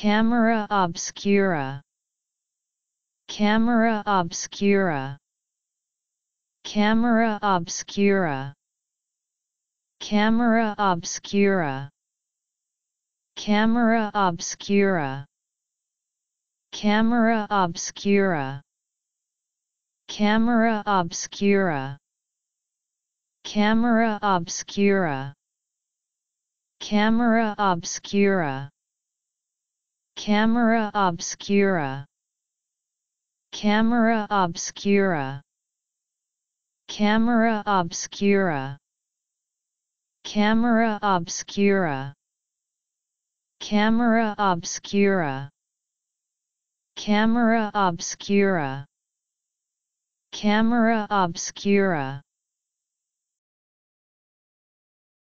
Camera obscura. Camera obscura. Camera obscura. Camera obscura. Camera obscura. Camera obscura. Camera obscura. Camera obscura. Camera obscura. Camera obscura. Camera obscura. Camera obscura. Camera obscura. Camera obscura. Camera obscura. Camera obscura.